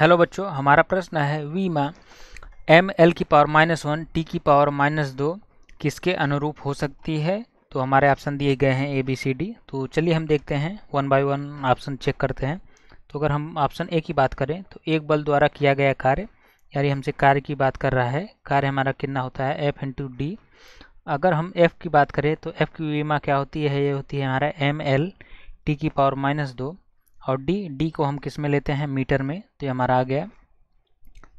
hello बच्चों हमारा प्रश्न है वी मा एम एल की पावर माइनस वन टी की पावर माइनस दो किसके अनुरूप हो सकती है तो हमारे ऑप्शन दिए गए हैं ए बी सी डी तो चलिए हम देखते हैं one by one option check करते हैं तो अगर हम ऑप्शन ए की बात करें तो एक बल द्वारा किया गया कार्य यानी हमसे कार्य की बात कर रहा है कार्य हमारा कितना होता है एफ इंटू डी अगर हम एफ़ की बात करें तो एफ़ की वीमा क्या होती है ये होती है हमारा एम एल टी की पावर माइनस दो और डी डी को हम किस में लेते हैं मीटर में तो ये हमारा आ गया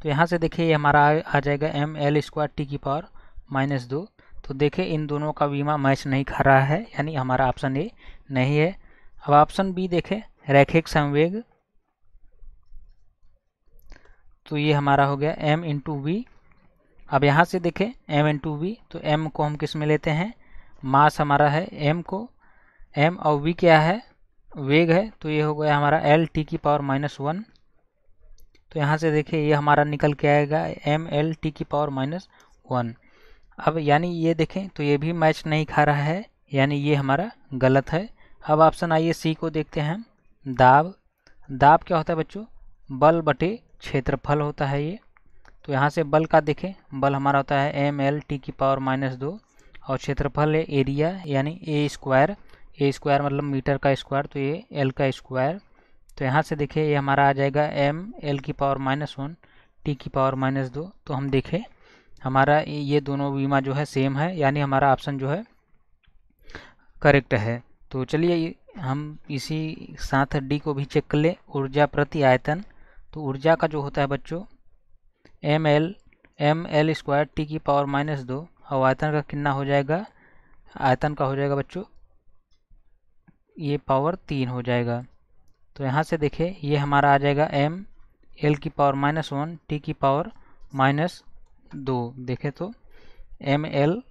तो यहाँ से देखिए ये हमारा आ जाएगा एम एल स्क्वायर टी की पावर माइनस दो तो देखिए इन दोनों का बीमा मैच नहीं खा रहा है यानी हमारा ऑप्शन ए नहीं है अब ऑप्शन बी देखें रैखिक संवेग तो ये हमारा हो गया m इंटू वी अब यहाँ से देखें m इंटू वी तो m को हम किस में लेते हैं मास हमारा है m को m और v क्या है वेग है तो ये हो गया हमारा एल टी की पावर माइनस वन तो यहाँ से देखिए ये हमारा निकल के आएगा एम एल टी की पावर माइनस वन अब यानी ये देखें तो ये भी मैच नहीं खा रहा है यानी ये हमारा गलत है अब ऑप्शन आइए सी को देखते हैं दाब दाब क्या होता है बच्चों बल बटे क्षेत्रफल होता है ये तो यहाँ से बल का देखें बल हमारा होता है एम एल टी की पावर माइनस दो और क्षेत्रफल है एरिया यानी ए स्क्वायर ए स्क्वायर मतलब मीटर का स्क्वायर तो ये एल का स्क्वायर तो यहाँ से देखिए ये हमारा आ जाएगा एम एल की पावर माइनस वन टी की पावर माइनस दो तो हम देखें हमारा ये दोनों बीमा जो है सेम है यानी हमारा ऑप्शन जो है करेक्ट है तो चलिए हम इसी साथ डी को भी चेक कर लें ऊर्जा प्रति आयतन तो ऊर्जा का जो होता है बच्चों M L M L square T की पावर माइनस दो और आयतन का कितना हो जाएगा आयतन का हो जाएगा बच्चों ये पावर तीन हो जाएगा तो यहाँ से देखें ये हमारा आ जाएगा एम एल की पावर माइनस वन टी की पावर माइनस दो देखें तो एम एल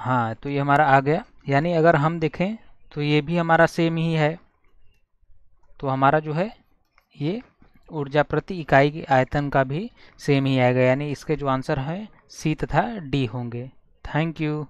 हाँ तो ये हमारा आ गया यानी अगर हम देखें तो ये भी हमारा सेम ही है तो हमारा जो है ये ऊर्जा प्रति इकाई के आयतन का भी सेम ही आएगा यानी इसके जो आंसर हैं सी तथा डी होंगे थैंक यू